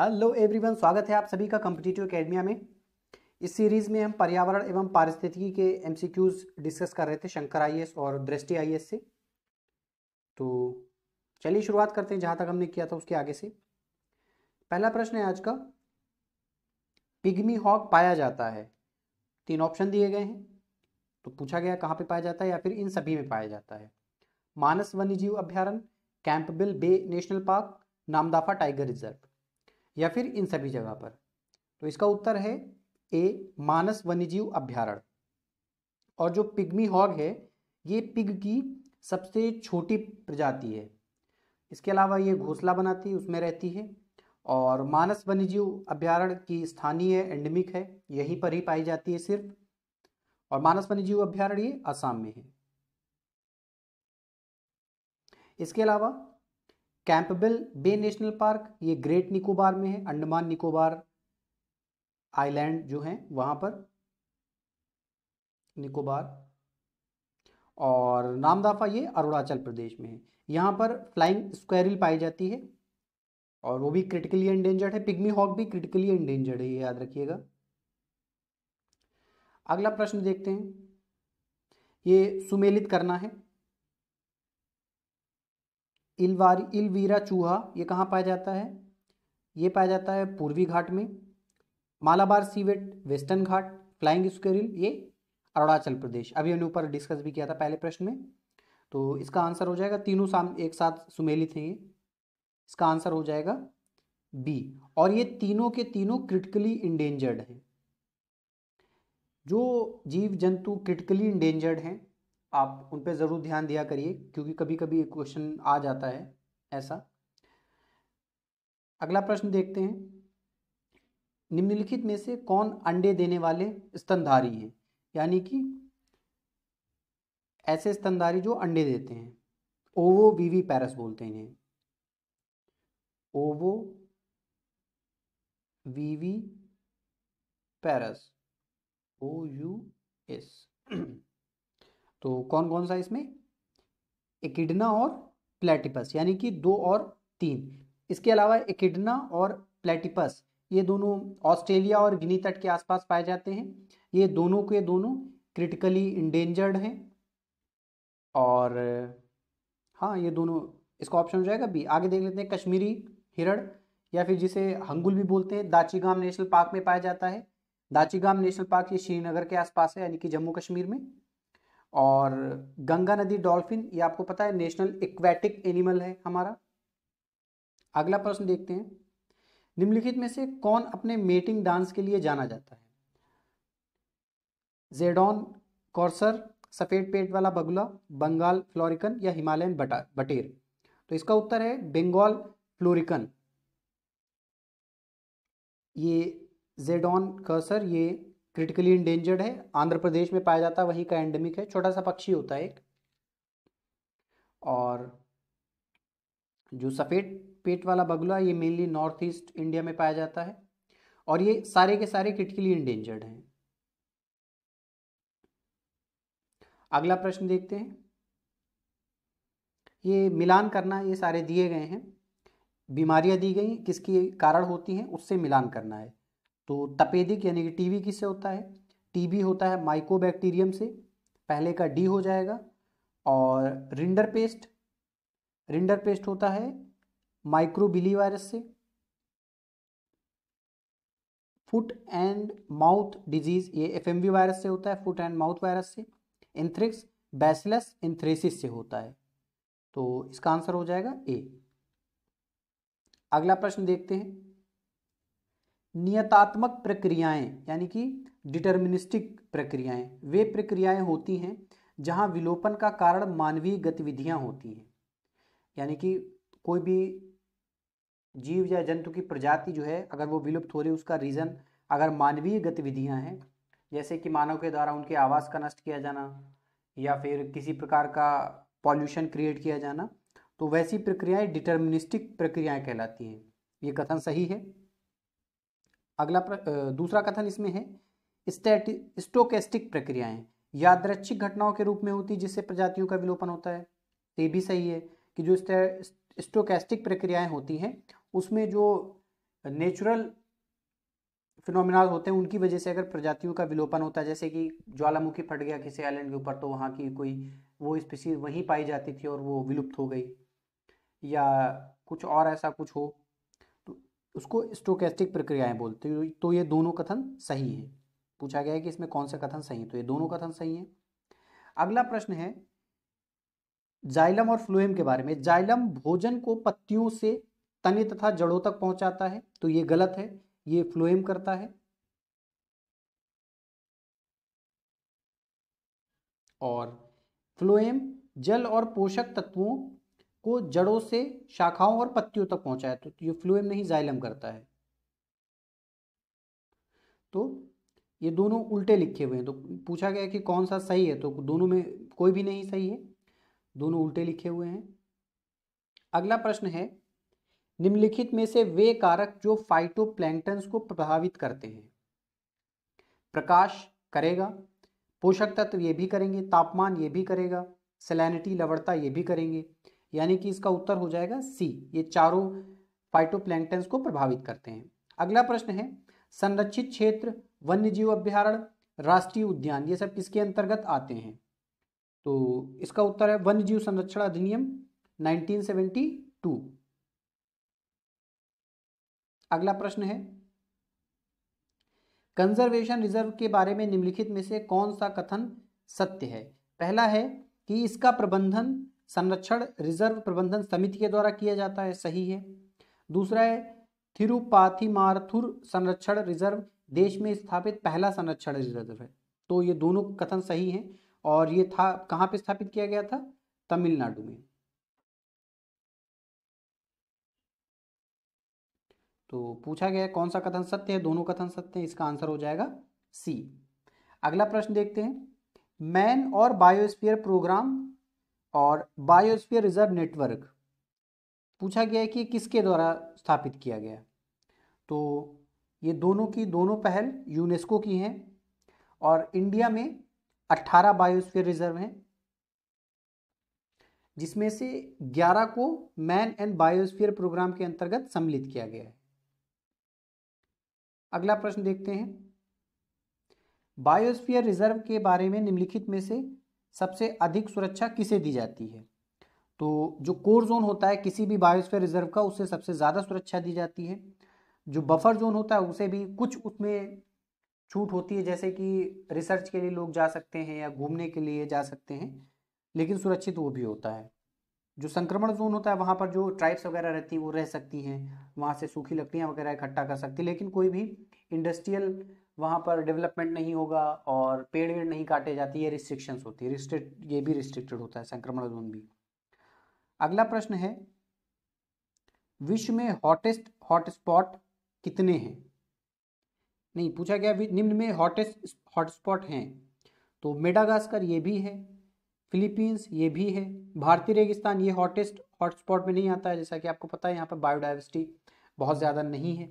hello everyone स्वागत है आप सभी का कम्पिटिटिव अकेडमिया में इस सीरीज़ में हम पर्यावरण एवं पारिस्थितिकी के एमसीक्यूज डिस्कस कर रहे थे शंकर आईएएस और दृष्टि आईएएस से तो चलिए शुरुआत करते हैं जहाँ तक हमने किया था उसके आगे से पहला प्रश्न है आज का पिग्मी हॉक पाया जाता है तीन ऑप्शन दिए गए हैं तो पूछा गया कहाँ पर पाया जाता है या फिर इन सभी में पाया जाता है मानस वन्यजीव अभ्यारण्य Campbell Bay National Park Namdapha tiger reserve या फिर इन सभी जगह पर तो इसका उत्तर है ए मानस वन्यजीव अभ्यारण्य और जो पिग्मी हॉग है ये पिग की सबसे छोटी प्रजाति है इसके अलावा ये घोंसला बनाती है उसमें रहती है और मानस वन्यजीव अभ्यारण्य की स्थानीय एंडमिक है यहीं पर ही पाई जाती है सिर्फ और मानस वन्यजीव अभ्यारण्य आसाम में है इसके अलावा कैंपबेल बे नेशनल पार्क ये ग्रेट निकोबार में है अंडमान निकोबार आइलैंड जो है वहां पर निकोबार और नामदाफा ये अरुणाचल प्रदेश में है यहाँ पर फ्लाइंग स्क्वेरिल पाई जाती है और वो भी क्रिटिकली एंडेंजर्ड है पिग्मी हॉक भी क्रिटिकली एंडेंजर्ड है ये याद रखिएगा अगला प्रश्न देखते हैं ये सुमेलित करना है इलवारी इलवीरा चूहा ये कहाँ पाया जाता है ये पाया जाता है पूर्वी घाट में Malabar civet western Ghat flying squirrel ये अरुणाचल प्रदेश अभी हमने ऊपर डिस्कस भी किया था पहले प्रश्न में तो इसका आंसर हो जाएगा तीनों साम एक साथ सुमेलित हैं ये इसका आंसर हो जाएगा बी और ये तीनों के तीनों क्रिटिकली इंडेंजर्ड हैं जो जीव जंतु क्रिटिकली इंडेंजर्ड हैं आप उन पर ज़रूर ध्यान दिया करिए क्योंकि कभी कभी एक क्वेश्चन आ जाता है ऐसा अगला प्रश्न देखते हैं निम्नलिखित में से कौन अंडे देने वाले स्तनधारी हैं यानी कि ऐसे स्तनधारी जो अंडे देते हैं ओवो वीवी पैरस बोलते हैं ओवो वीवी पैरस ओ यू एस तो कौन कौन सा इसमें एकिडना और प्लेटिपस यानी कि दो और तीन इसके अलावा एकिडना और प्लेटिपस ये दोनों ऑस्ट्रेलिया और गिनी तट के आसपास पाए जाते हैं ये दोनों के दोनों क्रिटिकली इंडेंजर्ड हैं और हाँ ये दोनों इसका ऑप्शन हो जाएगा बी आगे देख लेते हैं कश्मीरी हिरण या फिर जिसे हंगुल भी बोलते हैं दाचीगाम नेशनल पार्क में पाया जाता है दाचीगाम नेशनल पार्क ये श्रीनगर के आसपास है यानी कि जम्मू कश्मीर में और गंगा नदी डॉल्फिन ये आपको पता है नेशनल इक्वेटिक एनिमल है हमारा अगला प्रश्न देखते हैं निम्नलिखित में से कौन अपने मेटिंग डांस के लिए जाना जाता है जेडॉन कॉर्सर सफ़ेद पेट वाला बगुला बंगाल फ्लोरिकन या हिमालयन बटा बटेर तो इसका उत्तर है बंगाल फ्लोरिकन ये जेडॉन कर्सर ये क्रिटिकली इंडेंजर्ड है आंध्र प्रदेश में पाया जाता है वहीं का एंडेमिक है छोटा सा पक्षी होता है एक और जो सफ़ेद पेट वाला बगुला ये मेनली नॉर्थ ईस्ट इंडिया में पाया जाता है और ये सारे के सारे क्रिटिकली इंडेंजर्ड हैं अगला प्रश्न देखते हैं ये मिलान करना ये सारे दिए गए हैं बीमारियां दी गई किसके कारण होती हैं उससे मिलान करना है तो तपेदिक यानी कि टीबी किससे होता है टीबी होता है माइकोबैक्टीरियम से पहले का डी हो जाएगा और रिंडर पेस्ट रिंडर पेस्ट होता है माइक्रोबिली वायरस से फुट एंड माउथ डिजीज ये एफ वायरस से होता है फुट एंड माउथ वायरस से इंथ्रिक्स बैसलस इंथ्रेसिस से होता है तो इसका आंसर हो जाएगा ए अगला प्रश्न देखते हैं नियतात्मक प्रक्रियाएं यानी कि डिटर्मिनिस्टिक प्रक्रियाएं वे प्रक्रियाएं होती हैं जहां विलोपन का कारण मानवीय गतिविधियां होती हैं यानी कि कोई भी जीव या जंतु की प्रजाति जो है अगर वो विलुप्त हो रही है उसका रीज़न अगर मानवीय गतिविधियां हैं जैसे कि मानव के द्वारा उनके आवास का नष्ट किया जाना या फिर किसी प्रकार का पॉल्यूशन क्रिएट किया जाना तो वैसी प्रक्रियाएं डिटर्मिनिस्टिक प्रक्रियाएं कहलाती हैं ये कथन सही है अगला दूसरा कथन इसमें है स्टोकेस्टिक प्रक्रियाएं यादृच्छिक घटनाओं के रूप में होती जिससे प्रजातियों का विलोपन होता है तो ये भी सही है कि जो स्टोकेस्टिक प्रक्रियाएं होती हैं उसमें जो नेचुरल फिनोमिनाज होते हैं उनकी वजह से अगर प्रजातियों का विलोपन होता है जैसे कि ज्वालामुखी फट गया किसी आइलैंड के ऊपर तो वहाँ की कोई वो स्पीसीज वहीं पाई जाती थी और वो विलुप्त हो गई या कुछ और ऐसा कुछ हो उसको स्टोकेस्टिक प्रक्रियाएं बोलते हैं तो ये दोनों कथन सही हैं पूछा गया है कि इसमें कौन सा कथन सही है तो ये दोनों कथन सही हैं अगला प्रश्न है जाइलम और फ्लोएम के बारे में जाइलम भोजन को पत्तियों से तने तथा जड़ों तक पहुंचाता है तो ये गलत है ये फ्लोएम करता है और फ्लोएम जल और पोषक तत्वों को जड़ों से शाखाओं और पत्तियों तक पहुंचाया तो, तो ये फ्लूएम नहीं जाइलम करता है तो ये दोनों उल्टे लिखे हुए हैं तो पूछा गया कि कौन सा सही है तो दोनों में कोई भी नहीं सही है दोनों उल्टे लिखे हुए हैं अगला प्रश्न है निम्नलिखित में से वे कारक जो फाइटोप्लैंक्टन्स को प्रभावित करते हैं प्रकाश करेगा पोषक तत्व ये भी करेंगे तापमान ये भी करेगा सेलैनिटी लवड़ता ये भी करेंगे यानी कि इसका उत्तर हो जाएगा सी ये चारों फाइटोप्लैंक्टन्स को प्रभावित करते हैं अगला प्रश्न है संरक्षित क्षेत्र वन्य जीव अभ्यारण राष्ट्रीय उद्यान ये सब किसके अंतर्गत आते हैं तो इसका उत्तर है जीव संरक्षण अधिनियम 1972 अगला प्रश्न है कंजर्वेशन रिजर्व के बारे में निम्नलिखित में से कौन सा कथन सत्य है पहला है कि इसका प्रबंधन संरक्षण रिजर्व प्रबंधन समिति के द्वारा किया जाता है सही है दूसरा है थिरुपाथीमारथुर संरक्षण रिजर्व देश में स्थापित पहला संरक्षण रिजर्व है तो ये दोनों कथन सही हैं और ये था कहाँ पे स्थापित किया गया था तमिलनाडु में तो पूछा गया कौन सा कथन सत्य है दोनों कथन सत्य है इसका आंसर हो जाएगा सी अगला प्रश्न देखते हैं मैन और बायोस्पियर प्रोग्राम और बायोस्फीयर रिजर्व नेटवर्क पूछा गया है कि किसके द्वारा स्थापित किया गया तो ये दोनों की दोनों पहल यूनेस्को की हैं और इंडिया में 18 बायोस्फीयर रिजर्व हैं जिसमें से 11 को मैन एंड बायोस्फीयर प्रोग्राम के अंतर्गत सम्मिलित किया गया है अगला प्रश्न देखते हैं बायोस्फीयर रिजर्व के बारे में निम्नलिखित में से सबसे अधिक सुरक्षा किसे दी जाती है तो जो कोर जोन होता है किसी भी बायोस्फीयर रिजर्व का उसे सबसे ज़्यादा सुरक्षा दी जाती है जो बफर जोन होता है उसे भी कुछ उसमें छूट होती है जैसे कि रिसर्च के लिए लोग जा सकते हैं या घूमने के लिए जा सकते हैं लेकिन सुरक्षित वो भी होता है जो संक्रमण जोन होता है वहाँ पर जो ट्राइब्स वगैरह रहती हैं वो रह सकती हैं वहाँ से सूखी लकड़ियाँ वगैरह इकट्ठा कर सकती है लेकिन कोई भी इंडस्ट्रियल वहाँ पर डेवलपमेंट नहीं होगा और पेड़ वेड़ नहीं काटे जाते ये रिस्ट्रिक्शंस होती है रिस्ट्रिक्ट ये भी रिस्ट्रिक्टेड होता है संक्रमण जोन भी अगला प्रश्न है विश्व में हॉटेस्ट हॉटस्पॉट कितने हैं नहीं पूछा गया निम्न में हॉटेस्ट हॉटस्पॉट हैं तो मेडागास्कर ये भी है फिलीपींस ये भी है भारतीय रेगिस्तान ये हॉटेस्ट हॉटस्पॉट में नहीं आता है जैसा कि आपको पता है यहाँ पर बायोडाइवर्सिटी बहुत ज़्यादा नहीं है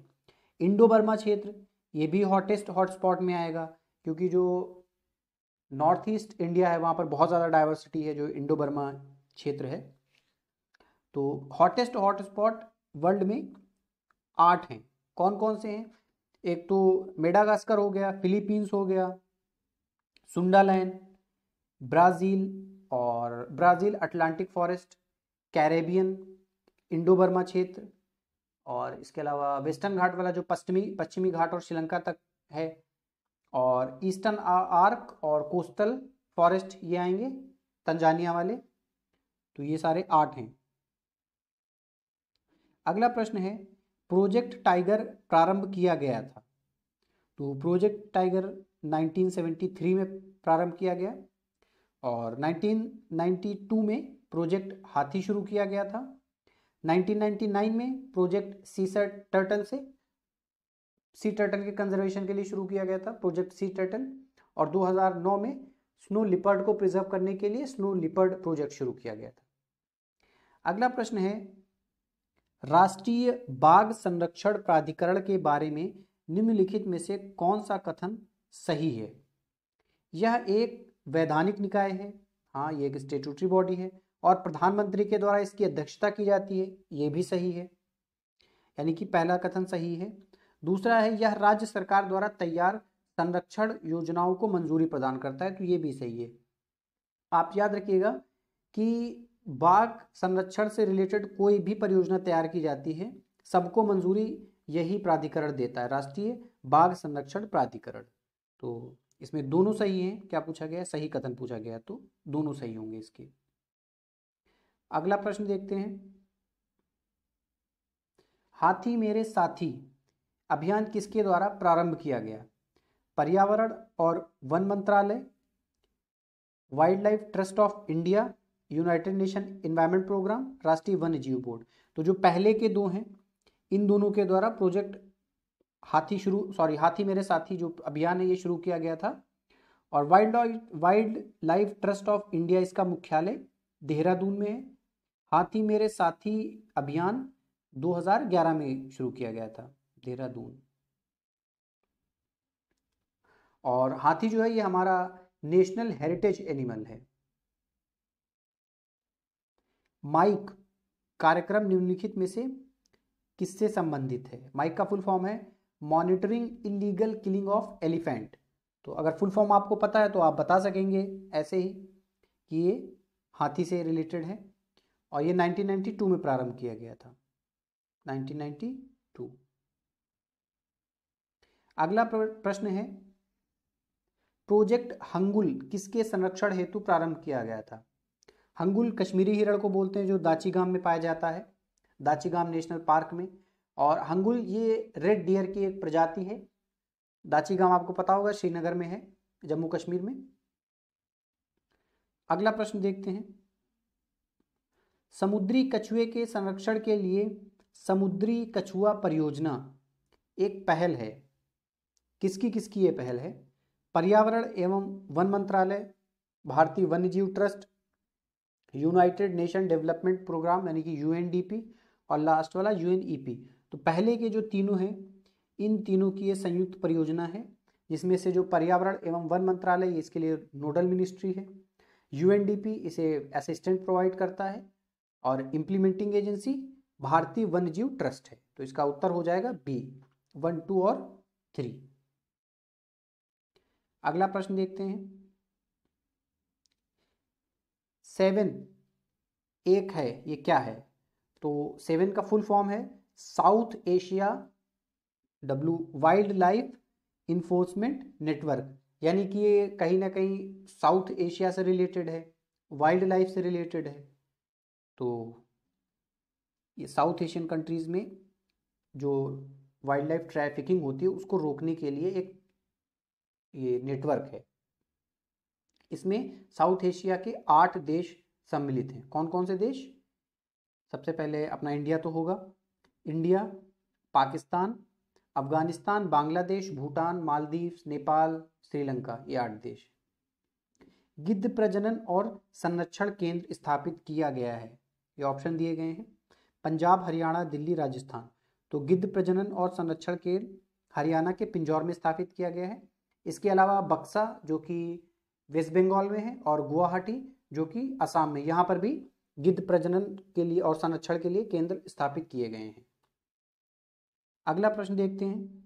इंडो बर्मा क्षेत्र ये भी हॉटेस्ट हॉटस्पॉट में आएगा क्योंकि जो नॉर्थ ईस्ट इंडिया है वहाँ पर बहुत ज़्यादा डाइवर्सिटी है जो इंडो बर्मा क्षेत्र है तो हॉटेस्ट हॉटस्पॉट वर्ल्ड में आठ हैं कौन कौन से हैं एक तो मेडागास्कर हो गया फिलीपींस हो गया सुंडालैंड ब्राज़ील और Brazil Atlantic forest Caribbean Indo Burma क्षेत्र और इसके अलावा वेस्टर्न घाट वाला जो पश्चिमी पश्चिमी घाट और श्रीलंका तक है और ईस्टर्न आर्क और कोस्टल फॉरेस्ट ये आएंगे तंजानिया वाले तो ये सारे आठ हैं अगला प्रश्न है प्रोजेक्ट टाइगर प्रारंभ किया गया था तो प्रोजेक्ट टाइगर 1973 में प्रारंभ किया गया और 1992 में प्रोजेक्ट हाथी शुरू किया गया था 1999 में प्रोजेक्ट सीसर टर्टल से सी टर्टल के कंजर्वेशन के लिए शुरू किया गया था प्रोजेक्ट सी टर्टल और 2009 में स्नो लिपर्ड को प्रिजर्व करने के लिए स्नो लिपर्ड प्रोजेक्ट शुरू किया गया था अगला प्रश्न है राष्ट्रीय बाघ संरक्षण प्राधिकरण के बारे में निम्नलिखित में से कौन सा कथन सही है यह एक वैधानिक निकाय है हाँ ये एक स्टेटूटरी बॉडी है और प्रधानमंत्री के द्वारा इसकी अध्यक्षता की जाती है ये भी सही है यानी कि पहला कथन सही है दूसरा है यह राज्य सरकार द्वारा तैयार संरक्षण योजनाओं को मंजूरी प्रदान करता है तो ये भी सही है आप याद रखिएगा कि बाघ संरक्षण से रिलेटेड कोई भी परियोजना तैयार की जाती है सबको मंजूरी यही प्राधिकरण देता है राष्ट्रीय बाघ संरक्षण प्राधिकरण तो इसमें दोनों सही हैं क्या पूछा गया सही कथन पूछा गया तो दोनों सही होंगे इसके अगला प्रश्न देखते हैं हाथी मेरे साथी अभियान किसके द्वारा प्रारंभ किया गया पर्यावरण और वन मंत्रालय wildlife trust of India united nation environment programme राष्ट्रीय वन्य जीव बोर्ड तो जो पहले के दो हैं इन दोनों के द्वारा प्रोजेक्ट हाथी शुरू सॉरी हाथी मेरे साथी जो अभियान है ये शुरू किया गया था और wild wildlife trust of India इसका मुख्यालय देहरादून में है हाथी मेरे साथी अभियान 2011 में शुरू किया गया था देहरादून और हाथी जो है ये हमारा नेशनल हेरिटेज एनिमल है माइक कार्यक्रम निम्नलिखित में से किससे संबंधित है माइक का फुल फॉर्म है monitoring illegal killing of elephant तो अगर फुल फॉर्म आपको पता है तो आप बता सकेंगे ऐसे ही कि ये हाथी से रिलेटेड है और ये 1992 में प्रारंभ किया गया था 1992 अगला प्रश्न है प्रोजेक्ट हंगुल किसके संरक्षण हेतु प्रारंभ किया गया था हंगुल कश्मीरी हिरण को बोलते हैं जो दाचीगाम में पाया जाता है दाचीगाम नेशनल पार्क में और हंगुल ये रेड डियर की एक प्रजाति है दाचीगाम आपको पता होगा श्रीनगर में है जम्मू कश्मीर में अगला प्रश्न देखते हैं समुद्री कछुए के संरक्षण के लिए समुद्री कछुआ परियोजना एक पहल है किसकी किसकी ये पहल है पर्यावरण एवं वन मंत्रालय भारतीय वन्यजीव trust united nation development programme यानी कि यूएनडीपी और लास्ट वाला यूएनईपी तो पहले के जो तीनों हैं इन तीनों की ये संयुक्त परियोजना है जिसमें से जो पर्यावरण एवं वन मंत्रालय इसके लिए नोडल मिनिस्ट्री है यूएनडीपी इसे असिस्टेंट प्रोवाइड करता है और इम्प्लीमेंटिंग एजेंसी भारतीय जीव ट्रस्ट है तो इसका उत्तर हो जाएगा बी वन टू और थ्री अगला प्रश्न देखते हैं सेवन एक है ये क्या है तो सेवन का फुल फॉर्म है South Asia W wildlife enforcement network यानी कि ये कहीं ना कहीं साउथ एशिया से रिलेटेड है वाइल्ड लाइफ से रिलेटेड है तो ये साउथ एशियन कंट्रीज़ में जो वाइल्ड लाइफ ट्रैफिकिंग होती है उसको रोकने के लिए एक ये नेटवर्क है इसमें साउथ एशिया के आठ देश सम्मिलित हैं कौन कौन से देश सबसे पहले अपना इंडिया तो होगा इंडिया पाकिस्तान अफगानिस्तान बांग्लादेश भूटान मालदीव नेपाल श्रीलंका ये आठ देश गिद्ध प्रजनन और संरक्षण केंद्र स्थापित किया गया है ये ऑप्शन दिए गए हैं पंजाब हरियाणा दिल्ली राजस्थान तो गिद्ध प्रजनन और संरक्षण केंद्र हरियाणा के पिंजौर में स्थापित किया गया है इसके अलावा बक्सा जो कि वेस्ट बंगाल में है और गुवाहाटी जो कि असम में यहाँ पर भी गिद्ध प्रजनन के लिए और संरक्षण के लिए केंद्र स्थापित किए गए हैं अगला प्रश्न देखते हैं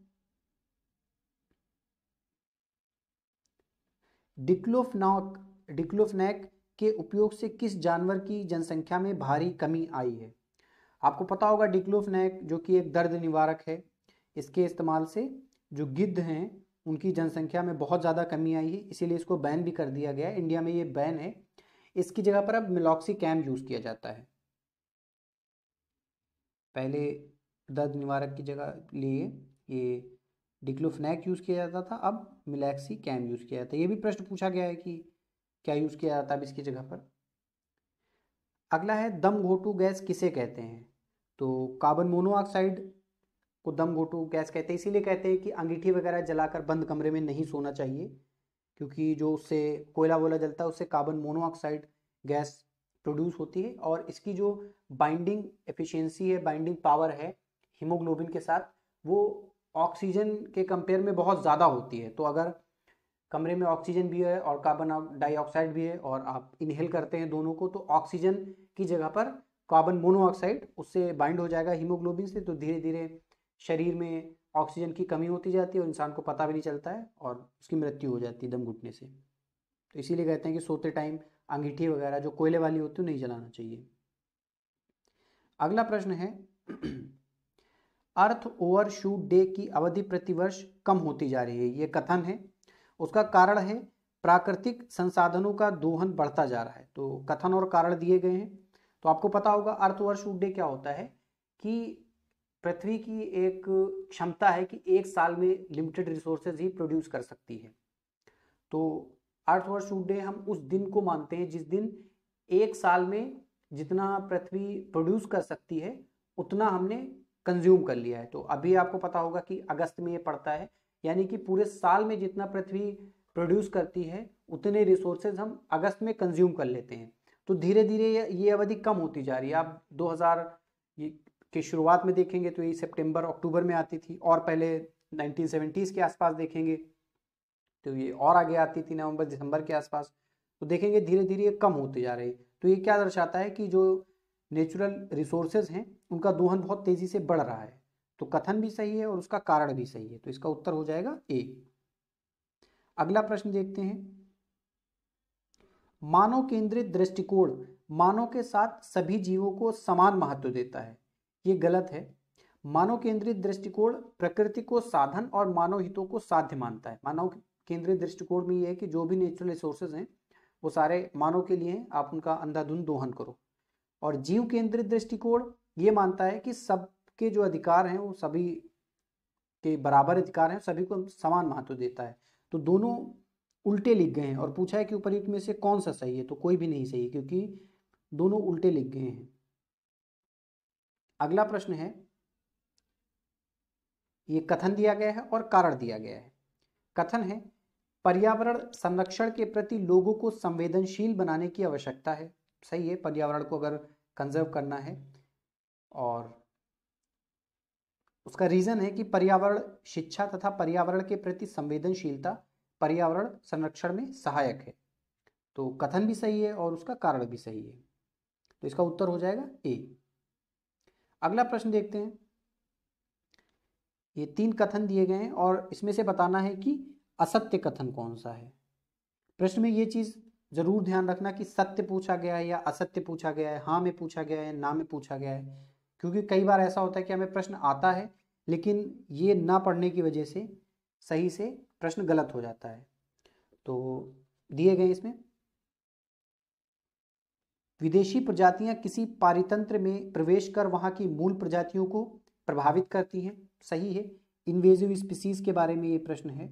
डिक्लोफनाक डिक्लोफनैक के उपयोग से किस जानवर की जनसंख्या में भारी कमी आई है आपको पता होगा डिक्लोफनैक जो कि एक दर्द निवारक है इसके इस्तेमाल से जो गिद्ध हैं उनकी जनसंख्या में बहुत ज़्यादा कमी आई है इसीलिए इसको बैन भी कर दिया गया है इंडिया में ये बैन है इसकी जगह पर अब मिलोक्सी कैम यूज़ किया जाता है पहले दर्द निवारक की जगह लिए ये डिक्लोफनैक यूज़ किया जाता था अब मिलैक्सी कैम यूज़ किया जाता है ये भी प्रश्न पूछा गया है कि क्या यूज किया जाता है अब इसकी जगह पर अगला है दम घोटू गैस किसे कहते हैं तो कार्बन मोनोऑक्साइड को दम घोटू गैस कहते हैं इसीलिए कहते हैं कि अंगीठी वगैरह जलाकर बंद कमरे में नहीं सोना चाहिए क्योंकि जो उससे कोयला वोला जलता है उससे कार्बन मोनोऑक्साइड गैस प्रोड्यूस होती है और इसकी जो बाइंडिंग एफिशिएंसी है बाइंडिंग पावर है हीमोग्लोबिन के साथ वो ऑक्सीजन के कंपेयर में बहुत ज़्यादा होती है तो अगर कमरे में ऑक्सीजन भी है और कार्बन डाइऑक्साइड भी है और आप इनहेल करते हैं दोनों को तो ऑक्सीजन की जगह पर कार्बन मोनोऑक्साइड उससे बाइंड हो जाएगा हीमोग्लोबिन से तो धीरे धीरे शरीर में ऑक्सीजन की कमी होती जाती है और इंसान को पता भी नहीं चलता है और उसकी मृत्यु हो जाती है दम घुटने से तो इसीलिए कहते हैं कि सोते टाइम अंगीठी वगैरह जो कोयले वाली होती है नहीं जलाना चाहिए अगला प्रश्न है अर्थ ओवर शूट डे की अवधि प्रतिवर्ष कम होती जा रही है ये कथन है उसका कारण है प्राकृतिक संसाधनों का दोहन बढ़ता जा रहा है तो कथन और कारण दिए गए हैं तो आपको पता होगा अर्थवर्ष उड्डे क्या होता है कि पृथ्वी की एक क्षमता है कि एक साल में लिमिटेड रिसोर्सेज ही प्रोड्यूस कर सकती है तो अर्थवर्ष उड्डे हम उस दिन को मानते हैं जिस दिन एक साल में जितना पृथ्वी प्रोड्यूस कर सकती है उतना हमने कंज्यूम कर लिया है तो अभी आपको पता होगा कि अगस्त में ये पड़ता है यानी कि पूरे साल में जितना पृथ्वी प्रोड्यूस करती है उतने रिसोर्सेज हम अगस्त में कंज्यूम कर लेते हैं तो धीरे धीरे ये अवधि कम होती जा रही है आप 2000 की शुरुआत में देखेंगे तो ये सितंबर अक्टूबर में आती थी और पहले 1970s के आसपास देखेंगे तो ये और आगे आती थी नवंबर दिसंबर के आसपास तो देखेंगे धीरे धीरे ये कम होती जा रही है तो ये क्या दर्शाता है कि जो नेचुरल रिसोर्सेज हैं उनका दोहन बहुत तेज़ी से बढ़ रहा है तो कथन भी सही है और उसका कारण भी सही है तो इसका उत्तर हो जाएगा ए अगला प्रश्न देखते हैं मानव केंद्रित दृष्टिकोण मानव के साथ सभी जीवों को समान महत्व देता है ये गलत है मानव केंद्रित दृष्टिकोण प्रकृति को साधन और मानव हितों को साध्य मानता है मानव केंद्रित दृष्टिकोण में यह है कि जो भी नेचुरल रिसोर्सेज हैं वो सारे मानव के लिए हैं आप उनका अंधाधुंध दोहन करो और जीव केंद्रित दृष्टिकोण ये मानता है कि सब के जो अधिकार हैं वो सभी के बराबर अधिकार हैं सभी को समान महत्व देता है तो दोनों उल्टे लिख गए हैं और पूछा है कि उपयुक्त में से कौन सा सही है तो कोई भी नहीं सही है क्योंकि दोनों उल्टे लिख गए हैं अगला प्रश्न है ये कथन दिया गया है और कारण दिया गया है कथन है पर्यावरण संरक्षण के प्रति लोगों को संवेदनशील बनाने की आवश्यकता है सही है पर्यावरण को अगर कंजर्व करना है और उसका रीज़न है कि पर्यावरण शिक्षा तथा पर्यावरण के प्रति संवेदनशीलता पर्यावरण संरक्षण में सहायक है तो कथन भी सही है और उसका कारण भी सही है तो इसका उत्तर हो जाएगा ए अगला प्रश्न देखते हैं ये तीन कथन दिए गए हैं और इसमें से बताना है कि असत्य कथन कौन सा है प्रश्न में ये चीज़ ज़रूर ध्यान रखना कि सत्य पूछा गया है या असत्य पूछा गया है हाँ में पूछा गया है ना में पूछा गया है क्योंकि कई बार ऐसा होता है कि हमें प्रश्न आता है लेकिन ये ना पढ़ने की वजह से सही से प्रश्न गलत हो जाता है तो दिए गए इसमें विदेशी प्रजातियां किसी पारितंत्र में प्रवेश कर वहां की मूल प्रजातियों को प्रभावित करती हैं सही है इन्वेजिव स्पीसीज के बारे में ये प्रश्न है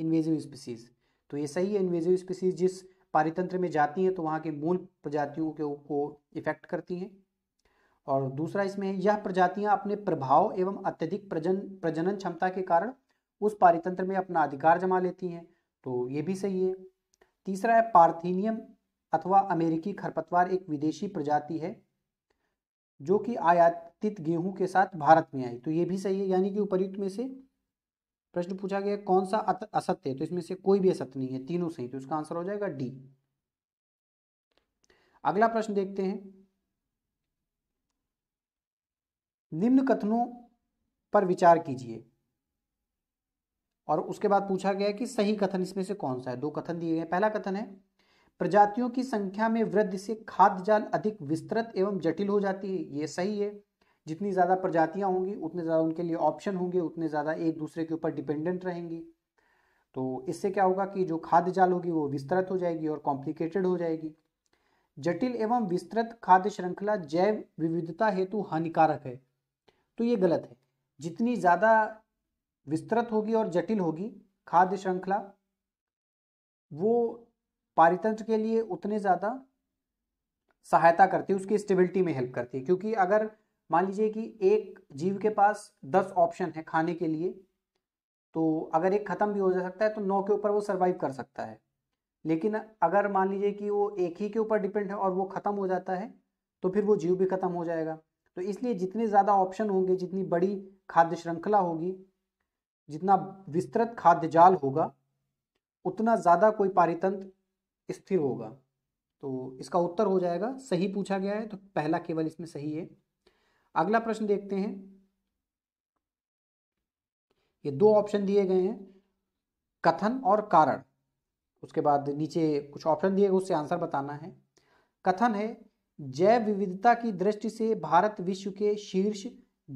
इन्वेजिव स्पीसीज तो ये सही है इन्वेजिव स्पीसीज जिस पारितंत्र में जाती हैं तो वहाँ के मूल प्रजातियों के को इफेक्ट करती हैं और दूसरा इसमें यह प्रजातियाँ अपने प्रभाव एवं अत्यधिक प्रजन प्रजनन क्षमता के कारण उस पारितंत्र में अपना अधिकार जमा लेती हैं तो ये भी सही है तीसरा है पार्थिनियम अथवा अमेरिकी खरपतवार एक विदेशी प्रजाति है जो कि आयातित गेहूं के साथ भारत में आई तो ये भी सही है यानी कि उपरुक्त में से प्रश्न पूछा गया कौन सा असत्य है तो इसमें से कोई भी असत्य नहीं है तीनों सही तो इसका आंसर हो जाएगा डी अगला प्रश्न देखते हैं निम्न कथनों पर विचार कीजिए और उसके बाद पूछा गया कि सही कथन इसमें से कौन सा है दो कथन दिए गए पहला कथन है प्रजातियों की संख्या में वृद्धि से खाद्य जाल अधिक विस्तृत एवं जटिल हो जाती है यह सही है जितनी ज़्यादा प्रजातियाँ होंगी उतने ज़्यादा उनके लिए ऑप्शन होंगे उतने ज़्यादा एक दूसरे के ऊपर डिपेंडेंट रहेंगी तो इससे क्या होगा कि जो खाद्य जाल होगी वो विस्तृत हो जाएगी और कॉम्प्लिकेटेड हो जाएगी जटिल एवं विस्तृत खाद्य श्रृंखला जैव विविधता हेतु हानिकारक है तो ये गलत है जितनी ज़्यादा विस्तृत होगी और जटिल होगी खाद्य श्रृंखला वो पारितंत्र के लिए उतने ज़्यादा सहायता करती है उसकी स्टेबिलिटी में हेल्प करती है क्योंकि अगर मान लीजिए कि एक जीव के पास दस ऑप्शन है खाने के लिए तो अगर एक ख़त्म भी हो जा सकता है तो नौ के ऊपर वो सर्वाइव कर सकता है लेकिन अगर मान लीजिए कि वो एक ही के ऊपर डिपेंड है और वो ख़त्म हो जाता है तो फिर वो जीव भी ख़त्म हो जाएगा तो इसलिए जितने ज़्यादा ऑप्शन होंगे जितनी बड़ी खाद्य श्रृंखला होगी जितना विस्तृत खाद्य जाल होगा उतना ज़्यादा कोई पारितंत्र स्थिर होगा तो इसका उत्तर हो जाएगा सही पूछा गया है तो पहला केवल इसमें सही है अगला प्रश्न देखते हैं ये दो ऑप्शन दिए गए हैं कथन और कारण उसके बाद नीचे कुछ ऑप्शन दिए गए उससे आंसर बताना है कथन है जैव विविधता की दृष्टि से भारत विश्व के शीर्ष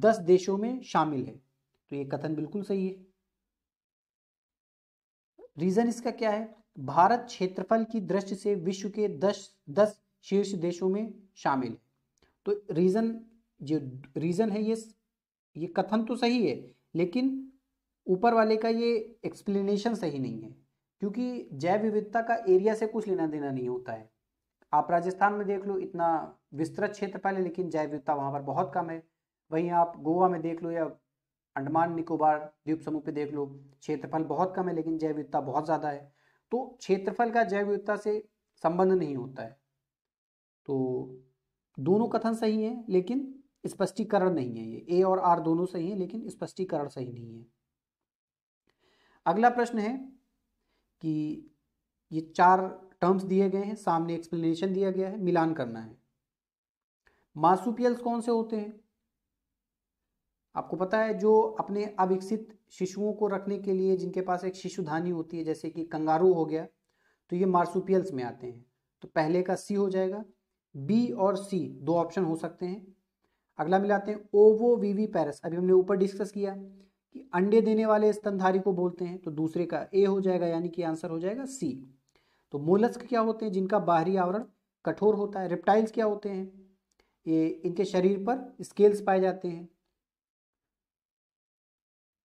दस देशों में शामिल है तो ये कथन बिल्कुल सही है रीजन इसका क्या है भारत क्षेत्रफल की दृष्टि से विश्व के दस दस शीर्ष देशों में शामिल है तो रीजन जो रीज़न है ये ये कथन तो सही है लेकिन ऊपर वाले का ये एक्सप्लेनेशन सही नहीं है क्योंकि जैव विविधता का एरिया से कुछ लेना देना नहीं होता है आप राजस्थान में देख लो इतना विस्तृत क्षेत्रफल है लेकिन जैव विविधता वहाँ पर बहुत कम है वहीं आप गोवा में देख लो या अंडमान निकोबार द्वीप समूह पे देख लो क्षेत्रफल बहुत कम है लेकिन जैव विविधता बहुत ज़्यादा है तो क्षेत्रफल का जैव विविधता से संबंध नहीं होता है तो दोनों कथन सही हैं लेकिन स्पष्टीकरण नहीं है ये ए और आर दोनों सही है लेकिन स्पष्टीकरण सही नहीं है अगला प्रश्न है कि ये चार टर्म्स दिए गए हैं सामने एक्सप्लेनेशन दिया गया है मिलान करना है मासूपियल्स कौन से होते हैं आपको पता है जो अपने अविकसित शिशुओं को रखने के लिए जिनके पास एक शिशुधानी होती है जैसे कि कंगारू हो गया तो ये मार्सुपियल्स में आते हैं तो पहले का सी हो जाएगा बी और सी दो ऑप्शन हो सकते हैं अगला मिलाते हैं ओवो वीवी पैरस अभी हमने ऊपर डिस्कस किया कि अंडे देने वाले स्तनधारी को बोलते हैं तो दूसरे का ए हो जाएगा यानी कि आंसर हो जाएगा सी तो मोलस्क क्या होते हैं जिनका बाहरी आवरण कठोर होता है रेप्टाइल्स क्या होते हैं ये इनके शरीर पर स्केल्स पाए जाते हैं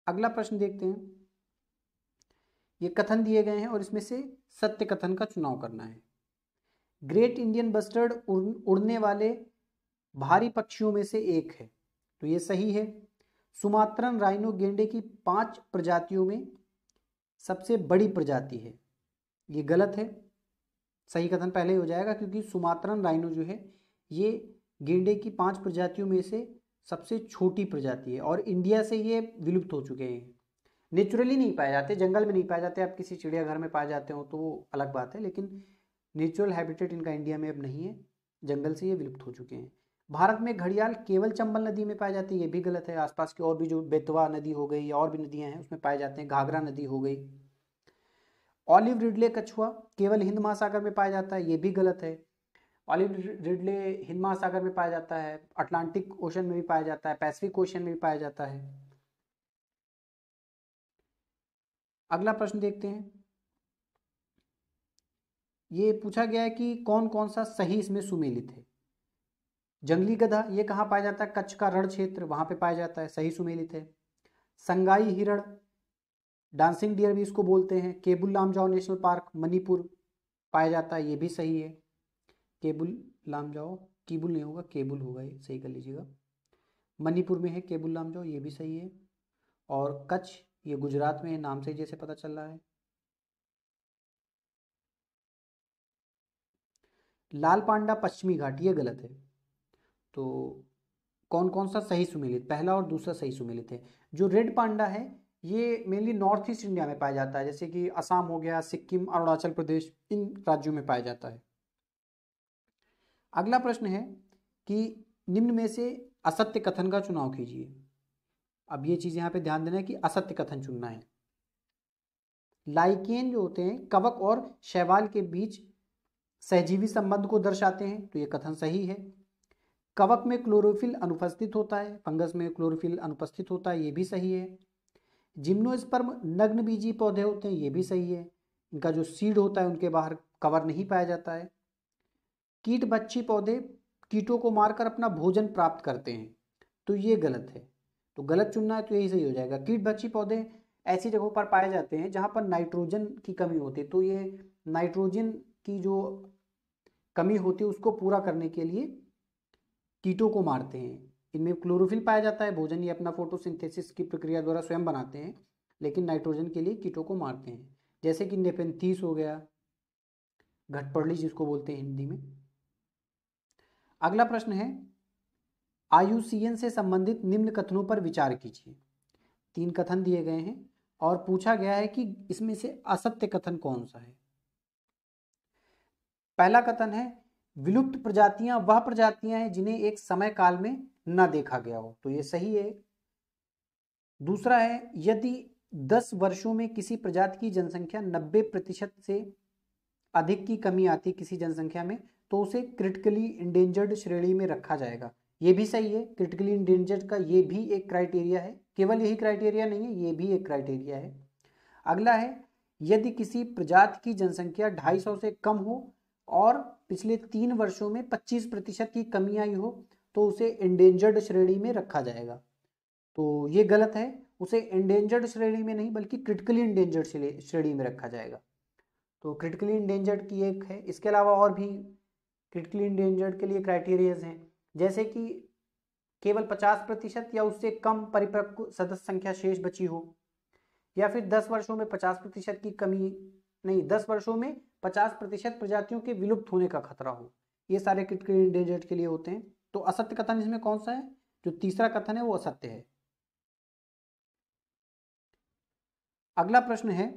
अगला प्रश्न देखते हैं ये कथन दिए गए हैं और इसमें से सत्य कथन का चुनाव करना है ग्रेट इंडियन बस्टर्ड उड़ने वाले भारी पक्षियों में से एक है तो ये सही है सुमात्रन राइनो गेंडे की पांच प्रजातियों में सबसे बड़ी प्रजाति है ये गलत है सही कथन पहले ही हो जाएगा क्योंकि सुमात्रन राइनो जो है ये गेंडे की पांच प्रजातियों में से सबसे छोटी प्रजाति है और इंडिया से ये विलुप्त हो चुके हैं नेचुरली नहीं पाए जाते जंगल में नहीं पाए जाते आप किसी चिड़ियाघर में पाए जाते हो तो वो अलग बात है लेकिन नेचुरल हैबिटेट इनका इंडिया में अब नहीं है जंगल से ये विलुप्त हो चुके हैं भारत में घड़ियाल केवल चंबल नदी में पाई जाती है ये भी गलत है आसपास की और भी जो बेतवा नदी हो गई और भी नदियां हैं उसमें पाए जाते हैं घाघरा नदी हो गई ऑलिव रिडले कछुआ केवल हिंद महासागर में पाया जाता है ये भी गलत है ऑलिव रिडले हिंद महासागर में पाया जाता है अटलांटिक ओशन में भी पाया जाता है पैसिफिक ओशन में भी पाया जाता है अगला प्रश्न देखते हैं ये पूछा गया है कि कौन कौन सा सही इसमें सुमेलित है जंगली गधा ये कहाँ पाया जाता है कच्छ का रण क्षेत्र वहाँ पे पाया जाता है सही सुमेलित है संगाई हिरण डांसिंग डियर भी इसको बोलते हैं केबुल लामजाओ नेशनल पार्क मणिपुर पाया जाता है ये भी सही है केबुल लामजाओ कीबुल नहीं होगा केबुल होगा ये सही कर लीजिएगा मणिपुर में है केबुल लामजाओ ये भी सही है और कच्छ ये गुजरात में है नाम से जैसे पता चल रहा है लाल पांडा पश्चिमी घाट ये गलत है तो कौन कौन सा सही सुमेलित पहला और दूसरा सही सुमेलित है जो रेड पांडा है ये मेनली नॉर्थ ईस्ट इंडिया में पाया जाता है जैसे कि असम हो गया सिक्किम अरुणाचल प्रदेश इन राज्यों में पाया जाता है अगला प्रश्न है कि निम्न में से असत्य कथन का चुनाव कीजिए अब ये चीज़ यहाँ पे ध्यान देना है कि असत्य कथन चुनना है लाइकेन जो होते हैं कवक और शैवाल के बीच सहजीवी संबंध को दर्शाते हैं तो ये कथन सही है कवक में क्लोरोफिल अनुपस्थित होता है फंगस में क्लोरोफिल अनुपस्थित होता है ये भी सही है जिम्नोस्पर्म नग्न बीजी पौधे होते हैं ये भी सही है इनका जो सीड होता है उनके बाहर कवर नहीं पाया जाता है कीट बच्ची पौधे कीटों को मारकर अपना भोजन प्राप्त करते हैं तो ये गलत है तो गलत चुनना है तो यही सही हो जाएगा कीट बच्ची पौधे ऐसी जगहों पर पाए जाते हैं जहाँ पर नाइट्रोजन की कमी होती है तो ये नाइट्रोजन की जो कमी होती है उसको पूरा करने के लिए कीटों को मारते हैं इनमें क्लोरोफिल पाया जाता है भोजन ये अपना फोटोसिंथेसिस की प्रक्रिया द्वारा स्वयं बनाते हैं लेकिन नाइट्रोजन के लिए कीटों को मारते हैं जैसे कि नेपेंथीस हो गया घटपड़ली जिसको बोलते हैं हिंदी में अगला प्रश्न है आयुसीएन से संबंधित निम्न कथनों पर विचार कीजिए तीन कथन दिए गए हैं और पूछा गया है कि इसमें से असत्य कथन कौन सा है पहला कथन है विलुप्त प्रजातियां वह प्रजातियां हैं जिन्हें एक समय काल में न देखा गया हो तो ये सही है दूसरा है यदि 10 वर्षों में किसी प्रजाति की जनसंख्या 90 प्रतिशत से अधिक की कमी आती किसी जनसंख्या में तो उसे क्रिटिकली इंडेंजर्ड श्रेणी में रखा जाएगा ये भी सही है क्रिटिकली इंडेंजर्ड का ये भी एक क्राइटेरिया है केवल यही क्राइटेरिया नहीं है ये भी एक क्राइटेरिया है अगला है यदि किसी प्रजाति की जनसंख्या 250 से कम हो और पिछले तीन वर्षों में 25 प्रतिशत की कमी आई हो तो उसे इंडेंजर्ड श्रेणी में रखा जाएगा तो ये गलत है उसे इंडेंजर्ड श्रेणी में नहीं बल्कि क्रिटिकली इंडेंजर्ड श्रेणी में रखा जाएगा तो क्रिटिकली इंडेंजर्ड की एक है इसके अलावा और भी क्रिटिकली इंडेंजर्ड के लिए क्राइटेरियाज हैं जैसे कि केवल 50 प्रतिशत या उससे कम परिपक्व सदस्य संख्या शेष बची हो या फिर 10 वर्षों में 50 प्रतिशत की कमी नहीं दस वर्षों में पचास प्रतिशत प्रजातियों के विलुप्त होने का खतरा हो ये सारे क्रिटिकल के लिए होते हैं तो असत्य कथन इसमें कौन सा है जो तीसरा कथन है वो असत्य है अगला प्रश्न है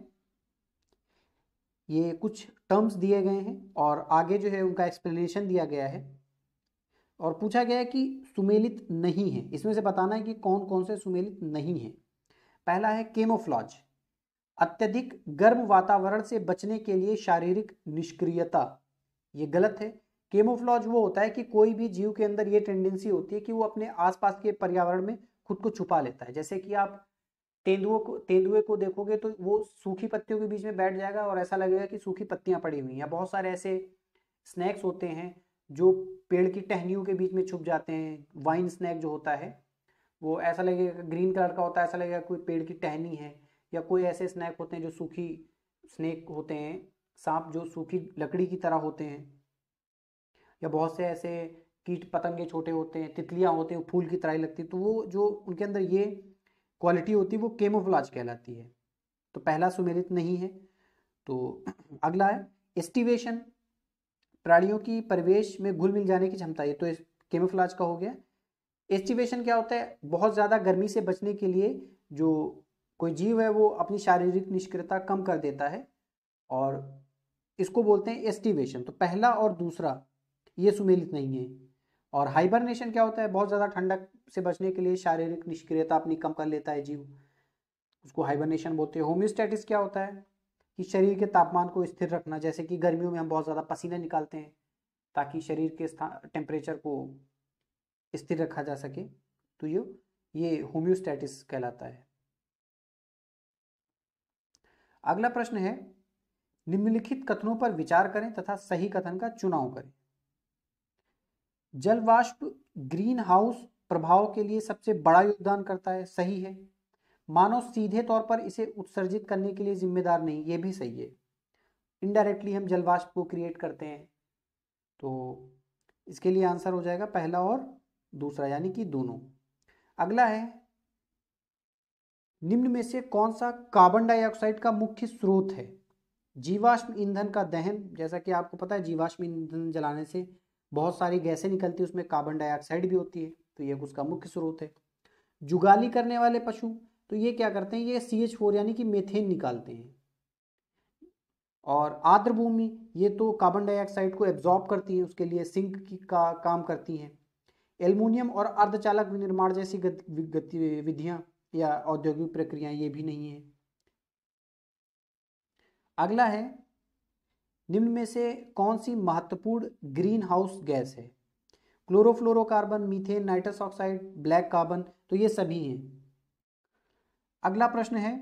ये कुछ टर्म्स दिए गए हैं और आगे जो है उनका एक्सप्लेनेशन दिया गया है और पूछा गया है कि सुमेलित नहीं है इसमें से बताना है कि कौन कौन से सुमेलित नहीं है पहला है केमोफ्लॉज अत्यधिक गर्म वातावरण से बचने के लिए शारीरिक निष्क्रियता ये गलत है केमोफ्लॉज वो होता है कि कोई भी जीव के अंदर ये टेंडेंसी होती है कि वो अपने आसपास के पर्यावरण में खुद को छुपा लेता है जैसे कि आप तेंदुओं को तेंदुए को देखोगे तो वो सूखी पत्तियों के बीच में बैठ जाएगा और ऐसा लगेगा कि सूखी पत्तियाँ पड़ी हुई हैं बहुत सारे ऐसे स्नैक्स होते हैं जो पेड़ की टहनियों के बीच में छुप जाते हैं वाइन स्नैक जो होता है वो ऐसा लगेगा ग्रीन कलर का होता है ऐसा लगेगा कोई पेड़ की टहनी है या कोई ऐसे स्नैक होते हैं जो सूखी स्नैक होते हैं सांप जो सूखी लकड़ी की तरह होते हैं या बहुत से ऐसे कीट पतंगे छोटे होते हैं तितलियाँ होते हैं फूल की तरह लगती तो वो जो उनके अंदर ये क्वालिटी होती है वो केमोफ्लाज कहलाती है तो पहला सुमेलित नहीं है तो अगला है एस्टिवेशन प्राणियों की परिवेश में घुल मिल जाने की क्षमता ये तो केमोफ्लाज का हो गया एस्टिवेशन क्या होता है बहुत ज़्यादा गर्मी से बचने के लिए जो कोई जीव है वो अपनी शारीरिक निष्क्रियता कम कर देता है और इसको बोलते हैं एस्टिवेशन तो पहला और दूसरा ये सुमेलित नहीं है और हाइबरनेशन क्या होता है बहुत ज़्यादा ठंडक से बचने के लिए शारीरिक निष्क्रियता अपनी कम कर लेता है जीव उसको हाइबरनेशन बोलते हैं होम्योस्टेटिस क्या होता है कि शरीर के तापमान को स्थिर रखना जैसे कि गर्मियों में हम बहुत ज़्यादा पसीना निकालते हैं ताकि शरीर के टेम्परेचर को स्थिर रखा जा सके तो ये ये होम्योस्टेटिस कहलाता है अगला प्रश्न है निम्नलिखित कथनों पर विचार करें तथा सही कथन का चुनाव करें जलवाष्प ग्रीन हाउस प्रभाव के लिए सबसे बड़ा योगदान करता है सही है मानव सीधे तौर पर इसे उत्सर्जित करने के लिए जिम्मेदार नहीं ये भी सही है इनडायरेक्टली हम जलवाष्प को क्रिएट करते हैं तो इसके लिए आंसर हो जाएगा पहला और दूसरा यानी कि दोनों अगला है निम्न में से कौन सा कार्बन डाइऑक्साइड का मुख्य स्रोत है जीवाश्म ईंधन का दहन जैसा कि आपको पता है जीवाश्म ईंधन जलाने से बहुत सारी गैसें निकलती है उसमें कार्बन डाइऑक्साइड भी होती है तो ये उसका मुख्य स्रोत है जुगाली करने वाले पशु तो ये क्या करते हैं ये सी एच फोर यानी कि मेथेन निकालते हैं और आर्द्र भूमि ये तो कार्बन डाइऑक्साइड को एब्जॉर्ब करती है उसके लिए सिंक की का काम करती है एल्युमिनियम और अर्धचालक विनिर्माण जैसी गतिविधियाँ या औद्योगिक प्रक्रियाएं ये भी नहीं है अगला है निम्न में से कौन सी महत्वपूर्ण ग्रीन हाउस गैस है chlorofluorocarbon methane nitrous oxide black carbon तो ये सभी हैं अगला प्रश्न है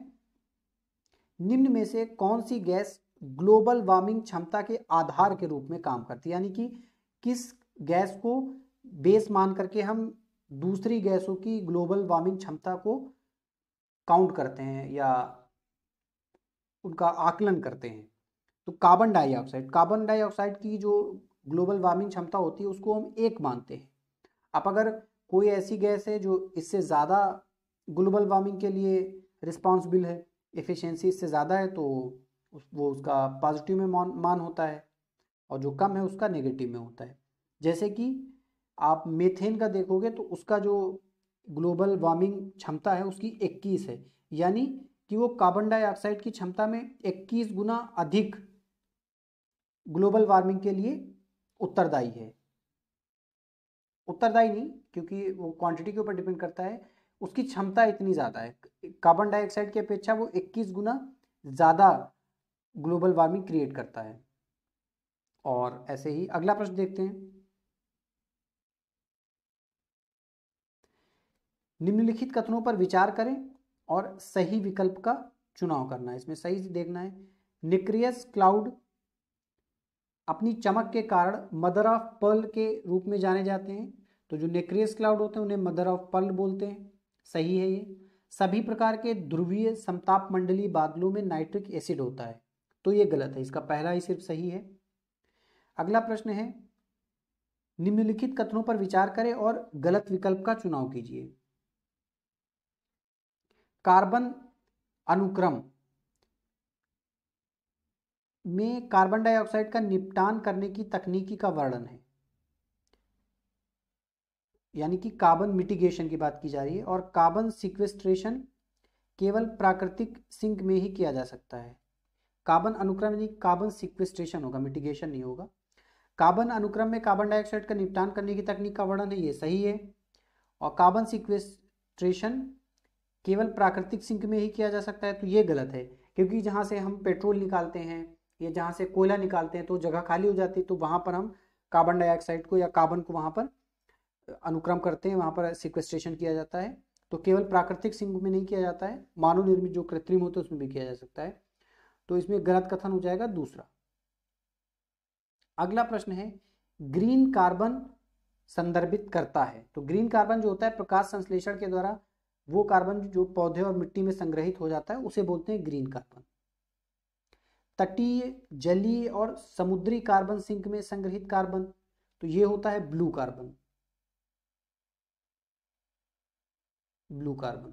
निम्न में से कौन सी गैस ग्लोबल वार्मिंग क्षमता के आधार के रूप में काम करती है यानी कि किस गैस को बेस मान करके हम दूसरी गैसों की ग्लोबल वार्मिंग क्षमता को काउंट करते हैं या उनका आकलन करते हैं तो कार्बन डाइऑक्साइड कार्बन डाइऑक्साइड की जो ग्लोबल वार्मिंग क्षमता होती है उसको हम एक मानते हैं आप अगर कोई ऐसी गैस है जो इससे ज़्यादा ग्लोबल वार्मिंग के लिए रिस्पॉन्सिबल है एफिशिएंसी इससे ज़्यादा है तो वो उसका पॉजिटिव में मान मान होता है और जो कम है उसका नेगेटिव में होता है जैसे कि आप मेथेन का देखोगे तो उसका जो ग्लोबल वार्मिंग क्षमता है उसकी 21 है यानी कि वो कार्बन डाइऑक्साइड की क्षमता में 21 गुना अधिक ग्लोबल वार्मिंग के लिए उत्तरदायी है उत्तरदायी नहीं क्योंकि वो क्वांटिटी के ऊपर डिपेंड करता है उसकी क्षमता इतनी ज़्यादा है कार्बन डाइऑक्साइड की अपेक्षा वो 21 गुना ज़्यादा ग्लोबल वार्मिंग क्रिएट करता है और ऐसे ही अगला प्रश्न देखते हैं निम्नलिखित कथनों पर विचार करें और सही विकल्प का चुनाव करना है इसमें सही देखना है निक्रियस क्लाउड अपनी चमक के कारण मदर ऑफ पर्ल के रूप में जाने जाते हैं तो जो नेक्रियस क्लाउड होते हैं उन्हें मदर ऑफ पर्ल बोलते हैं सही है ये सभी प्रकार के ध्रुवीय समताप मंडली बादलों में नाइट्रिक एसिड होता है तो ये गलत है इसका पहला ही सिर्फ सही है अगला प्रश्न है निम्नलिखित कथनों पर विचार करें और गलत विकल्प का चुनाव कीजिए कार्बन अनुक्रम में कार्बन डाइऑक्साइड का निपटान करने की तकनीकी का वर्णन है यानी कि कार्बन मिटिगेशन की बात की जा रही है और कार्बन सिक्वेस्ट्रेशन केवल प्राकृतिक सिंक में ही किया जा सकता है कार्बन अनुक्रम यानी कार्बन सिक्वेस्ट्रेशन होगा मिटिगेशन नहीं होगा कार्बन अनुक्रम में कार्बन डाइऑक्साइड का निपटान करने की तकनीक का वर्णन है ये सही है और कार्बन सिक्वेस्ट्रेशन केवल प्राकृतिक सिंक में ही किया जा सकता है तो ये गलत है क्योंकि जहाँ से हम पेट्रोल निकालते हैं या जहाँ से कोयला निकालते हैं तो जगह खाली हो जाती है तो वहाँ पर हम कार्बन डाइऑक्साइड को या कार्बन को वहाँ पर अनुक्रम करते हैं वहाँ पर सिक्वेस्ट्रेशन किया जाता है तो केवल प्राकृतिक सिंक में नहीं किया जाता है मानव निर्मित जो कृत्रिम होते हैं उसमें भी किया जा सकता है तो इसमें गलत कथन हो जाएगा दूसरा अगला प्रश्न है ग्रीन कार्बन संदर्भित करता है तो ग्रीन कार्बन जो होता है प्रकाश संश्लेषण के द्वारा वो कार्बन जो पौधे और मिट्टी में संग्रहित हो जाता है उसे बोलते हैं ग्रीन कार्बन तटीय जलीय और समुद्री कार्बन सिंक में संग्रहित कार्बन तो ये होता है ब्लू कार्बन ब्लू कार्बन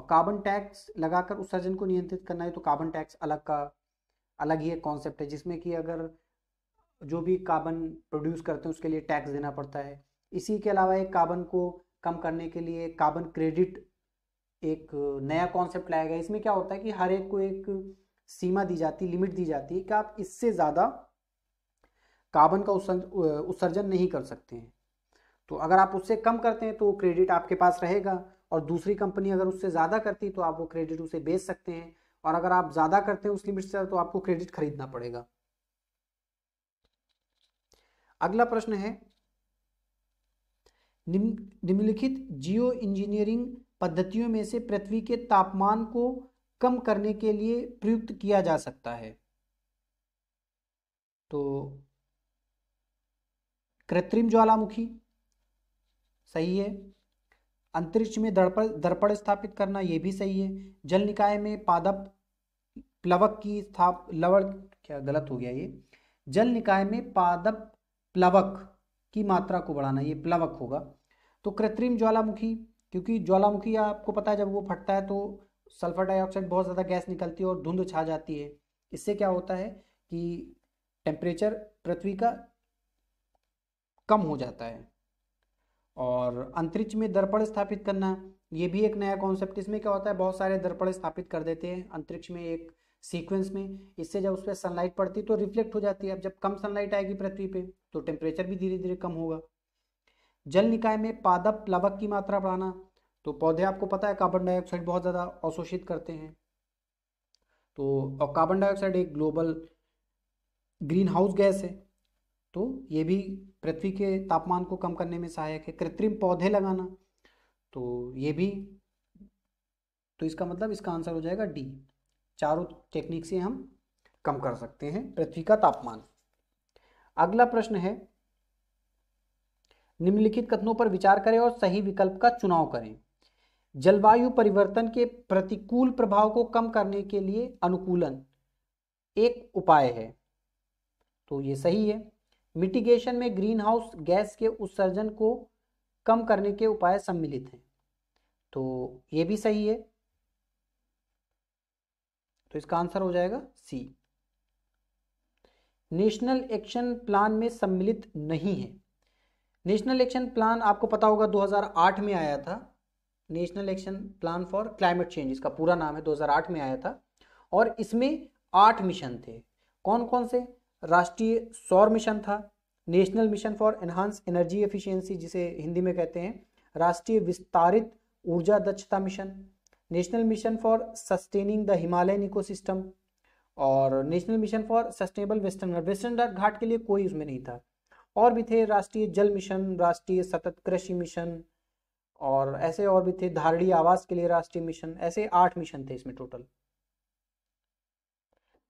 और कार्बन टैक्स लगाकर उत्सर्जन को नियंत्रित करना है तो कार्बन टैक्स अलग का अलग ही एक कॉन्सेप्ट है जिसमें कि अगर जो भी कार्बन प्रोड्यूस करते हैं उसके लिए टैक्स देना पड़ता है इसी के अलावा एक कार्बन को कम करने के लिए कार्बन क्रेडिट एक नया कॉन्सेप्ट लाया गया इसमें क्या होता है कि हर एक को एक सीमा दी जाती लिमिट दी जाती है कि आप इससे ज़्यादा कार्बन का उत्सर्जन नहीं कर सकते हैं तो अगर आप उससे कम करते हैं तो वो क्रेडिट आपके पास रहेगा और दूसरी कंपनी अगर उससे ज़्यादा करती तो आप वो क्रेडिट उसे बेच सकते हैं और अगर आप ज़्यादा करते हैं उस लिमिट से तो आपको क्रेडिट खरीदना पड़ेगा अगला प्रश्न है निम्नलिखित जियो इंजीनियरिंग पद्धतियों में से पृथ्वी के तापमान को कम करने के लिए प्रयुक्त किया जा सकता है तो कृत्रिम ज्वालामुखी सही है अंतरिक्ष में दर्पण दर्पण स्थापित करना यह भी सही है जल निकाय में पादप प्लवक की स्थाप लवण क्या गलत हो गया ये जल निकाय में पादप प्लवक की मात्रा को बढ़ाना ये प्लवक होगा तो कृत्रिम ज्वालामुखी क्योंकि ज्वालामुखी आपको पता है जब वो फटता है तो सल्फर डाइऑक्साइड बहुत ज़्यादा गैस निकलती है और धुंध छा जाती है इससे क्या होता है कि टेम्परेचर पृथ्वी का कम हो जाता है और अंतरिक्ष में दर्पण स्थापित करना ये भी एक नया कॉन्सेप्ट इसमें क्या होता है बहुत सारे दर्पण स्थापित कर देते हैं अंतरिक्ष में एक सीक्वेंस में इससे जब उस पर सनलाइट पड़ती तो रिफ्लेक्ट हो जाती है अब जब कम सनलाइट आएगी पृथ्वी पे तो टेम्परेचर भी धीरे धीरे कम होगा जल निकाय में पादप प्लवक की मात्रा बढ़ाना तो पौधे आपको पता है कार्बन डाइऑक्साइड बहुत ज़्यादा अवशोषित करते हैं तो और कार्बन डाइऑक्साइड एक ग्लोबल ग्रीन हाउस गैस है तो ये भी पृथ्वी के तापमान को कम करने में सहायक है कृत्रिम पौधे लगाना तो ये भी तो इसका मतलब इसका आंसर हो जाएगा डी चारों टेक्निक से हम कम कर सकते हैं पृथ्वी का तापमान अगला प्रश्न है निम्नलिखित कथनों पर विचार करें और सही विकल्प का चुनाव करें जलवायु परिवर्तन के प्रतिकूल प्रभाव को कम करने के लिए अनुकूलन एक उपाय है तो ये सही है मिटिगेशन में ग्रीन हाउस गैस के उत्सर्जन को कम करने के उपाय सम्मिलित हैं तो ये भी सही है तो इसका आंसर हो जाएगा सी नेशनल एक्शन प्लान में सम्मिलित नहीं है नेशनल एक्शन प्लान आपको पता होगा 2008 में आया था national action plan for climate change इसका पूरा नाम है 2008 में आया था और इसमें आठ मिशन थे कौन कौन से राष्ट्रीय सौर मिशन था national mission for enhance energy efficiency जिसे हिंदी में कहते हैं राष्ट्रीय विस्तारित ऊर्जा दक्षता mission national mission for sustaining the Himalayan ecosystem और national mission for sustainable western Ghat western Ghat के लिए कोई उसमें नहीं था और भी थे राष्ट्रीय जल मिशन राष्ट्रीय सतत कृषि मिशन और ऐसे और भी थे धारणी आवास के लिए राष्ट्रीय मिशन ऐसे आठ मिशन थे इसमें टोटल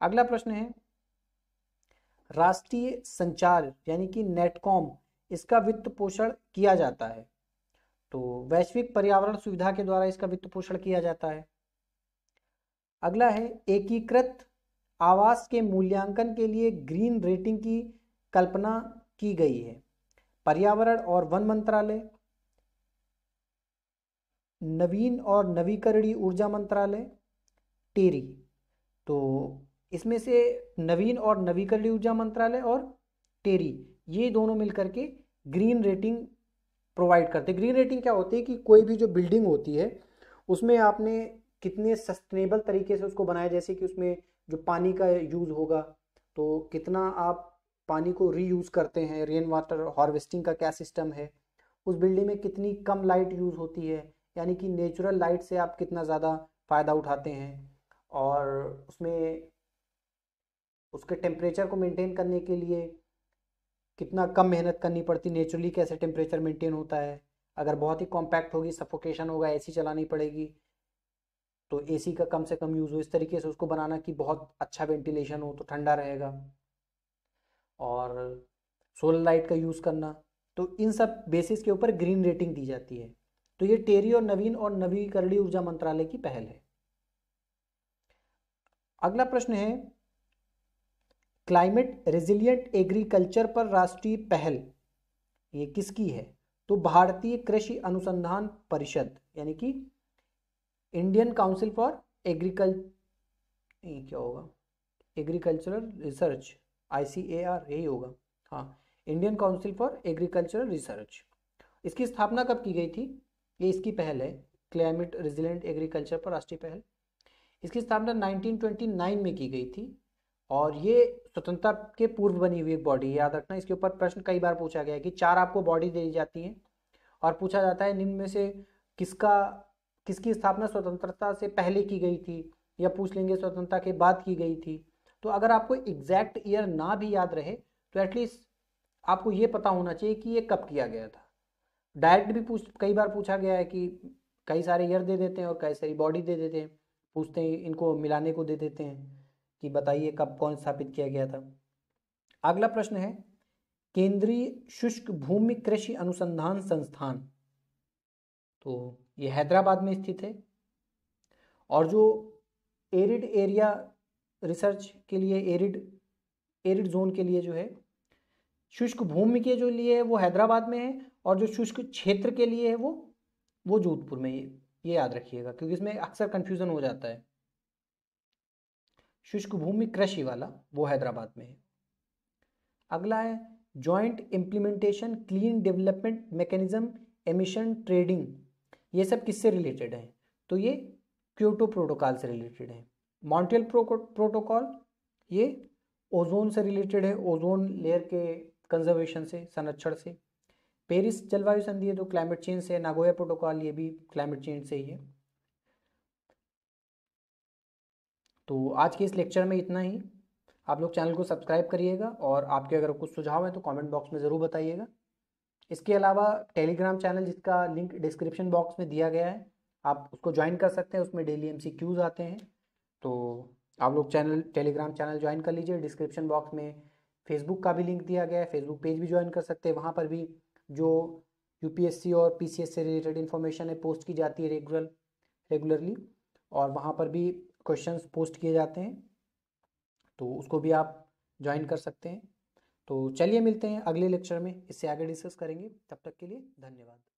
अगला प्रश्न है राष्ट्रीय संचार यानी कि नेटकॉम इसका वित्त पोषण किया जाता है तो वैश्विक पर्यावरण सुविधा के द्वारा इसका वित्त पोषण किया जाता है अगला है एकीकृत आवास के मूल्यांकन के लिए ग्रीन रेटिंग की कल्पना की गई है पर्यावरण और वन मंत्रालय नवीन और नवीकरणीय ऊर्जा मंत्रालय टेरी तो इसमें से नवीन और नवीकरणीय ऊर्जा मंत्रालय और टेरी ये दोनों मिलकर के ग्रीन रेटिंग प्रोवाइड करते ग्रीन रेटिंग क्या होती है कि कोई भी जो बिल्डिंग होती है उसमें आपने कितने सस्टेनेबल तरीके से उसको बनाया जैसे कि उसमें जो पानी का यूज़ होगा तो कितना आप पानी को रीयूज़ करते हैं रेन वाटर हार्वेस्टिंग का क्या सिस्टम है उस बिल्डिंग में कितनी कम लाइट यूज़ होती है यानी कि नेचुरल लाइट से आप कितना ज़्यादा फ़ायदा उठाते हैं और उसमें उसके टेम्परेचर को मेंटेन करने के लिए कितना कम मेहनत करनी पड़ती नेचुरली कैसे टेम्परेचर मेंटेन होता है अगर बहुत ही कॉम्पैक्ट होगी सफोकेशन होगा एसी चलानी पड़ेगी तो एसी का कम से कम यूज़ हो इस तरीके से उसको बनाना कि बहुत अच्छा वेंटिलेशन हो तो ठंडा रहेगा और सोलर लाइट का यूज़ करना तो इन सब बेसिस के ऊपर ग्रीन रेटिंग दी जाती है तो ये टेरी और नवीन और नवीकरणीय ऊर्जा मंत्रालय की पहल है अगला प्रश्न है क्लाइमेट रेजिलियंट एग्रीकल्चर पर राष्ट्रीय पहल ये किसकी है तो भारतीय कृषि अनुसंधान परिषद यानी कि इंडियन काउंसिल फॉर एग्रीकल क्या होगा agricultural research I C A R यही होगा हाँ Indian council for agricultural research इसकी स्थापना कब की गई थी ये इसकी पहल है क्लाइमेट रिजिलेंट एग्रीकल्चर पर राष्ट्रीय पहल इसकी स्थापना 1929 में की गई थी और ये स्वतंत्रता के पूर्व बनी हुई एक बॉडी याद रखना इसके ऊपर प्रश्न कई बार पूछा गया कि चार आपको बॉडी दी जाती है और पूछा जाता है निम्न में से किसका किसकी स्थापना स्वतंत्रता से पहले की गई थी या पूछ लेंगे स्वतंत्रता के बाद की गई थी तो अगर आपको एग्जैक्ट ईयर ना भी याद रहे तो एटलीस्ट आपको ये पता होना चाहिए कि ये कब किया गया था डायरेक्ट भी पूछ कई बार पूछा गया है कि कई सारे ईयर दे देते हैं और कई सारी बॉडी दे देते हैं पूछते हैं इनको मिलाने को दे देते हैं कि बताइए कब कौन स्थापित किया गया था अगला प्रश्न है केंद्रीय शुष्क भूमि कृषि अनुसंधान संस्थान तो ये हैदराबाद में स्थित है और जो एरिड एरिया रिसर्च के लिए एरिड एरिड जोन के लिए जो है शुष्क भूमि के जो लिए है वो हैदराबाद में है और जो शुष्क क्षेत्र के लिए है वो वो जोधपुर में ये ये याद रखिएगा क्योंकि इसमें अक्सर कन्फ्यूज़न हो जाता है शुष्क भूमि कृषि वाला वो हैदराबाद में है अगला है joint implementation clean development mechanism emission trading ये सब किससे रिलेटेड हैं तो ये क्योटो प्रोटोकॉल से रिलेटेड हैं मॉन्ट्रियल प्रोटोकॉल ये ओजोन से रिलेटेड है ओजोन लेयर के कंजर्वेशन से संरक्षण से पेरिस जलवायु संधि है जो क्लाइमेट चेंज से नागोया प्रोटोकॉल ये भी क्लाइमेट चेंज से ही है तो आज के इस लेक्चर में इतना ही आप लोग चैनल को सब्सक्राइब करिएगा और आपके अगर कुछ सुझाव हैं तो कमेंट बॉक्स में ज़रूर बताइएगा इसके अलावा टेलीग्राम चैनल जिसका लिंक डिस्क्रिप्शन बॉक्स में दिया गया है आप उसको ज्वाइन कर सकते हैं उसमें डेली एम आते हैं तो आप लोग चैनल टेलीग्राम चैनल ज्वाइन कर लीजिए डिस्क्रिप्शन बॉक्स में फेसबुक का भी लिंक दिया गया है फेसबुक पेज भी ज्वाइन कर सकते हैं वहाँ पर भी जो यू और पी से रिलेटेड इन्फॉर्मेशन है पोस्ट की जाती है रेगुलर रेगुलरली और वहाँ पर भी क्वेश्चन पोस्ट किए जाते हैं तो उसको भी आप ज्वाइन कर सकते हैं तो चलिए मिलते हैं अगले लेक्चर में इससे आगे डिस्कस करेंगे तब तक के लिए धन्यवाद